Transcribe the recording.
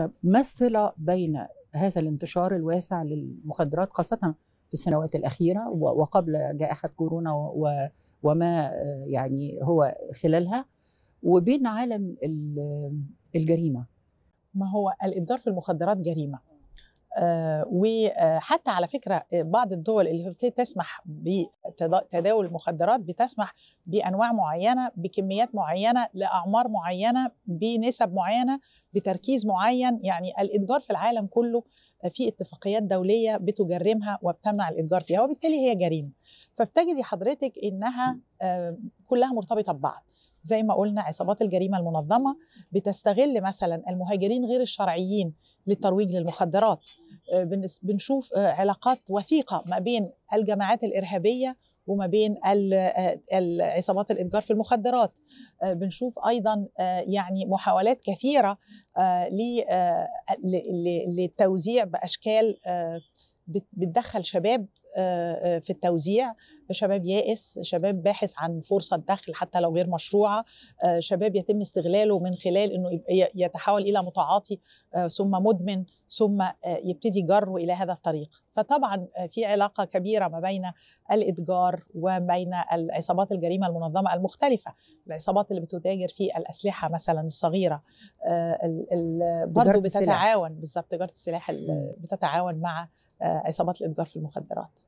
طب ما الصله بين هذا الانتشار الواسع للمخدرات خاصه في السنوات الاخيره وقبل جائحه كورونا وما آه، يعني هو خلالها وبين عالم الجريمه ما هو الانذار في المخدرات جريمه آه، وحتى على فكره آه، بعض الدول اللي بتسمح بتداول المخدرات بتسمح بانواع معينه بكميات معينه لاعمار معينه بنسب معينه بتركيز معين يعني الاتجار في العالم كله في اتفاقيات دوليه بتجرمها وبتمنع الاتجار فيها وبالتالي هي جريمه فبتجدي حضرتك انها آه، كلها مرتبطه ببعض زي ما قلنا عصابات الجريمه المنظمه بتستغل مثلا المهاجرين غير الشرعيين للترويج للمخدرات آه، بنشوف آه، علاقات وثيقه ما بين الجماعات الارهابيه وما بين عصابات الاتجار في المخدرات آه، بنشوف ايضا آه، يعني محاولات كثيره آه، للتوزيع باشكال بتدخل شباب آه، آه، في التوزيع شباب يائس شباب باحث عن فرصة دخل حتى لو غير مشروعة آه، شباب يتم استغلاله من خلال أنه يتحول إلى متعاطي ثم مدمن ثم يبتدي جره إلى هذا الطريق فطبعا في علاقة كبيرة ما بين الإتجار وبين العصابات الجريمة المنظمة المختلفة العصابات اللي بتتاجر في الأسلحة مثلا الصغيرة برضو بتتعاون بالضبط تجارة السلاح بتتعاون مع آه، عصابات الاتجار في المخدرات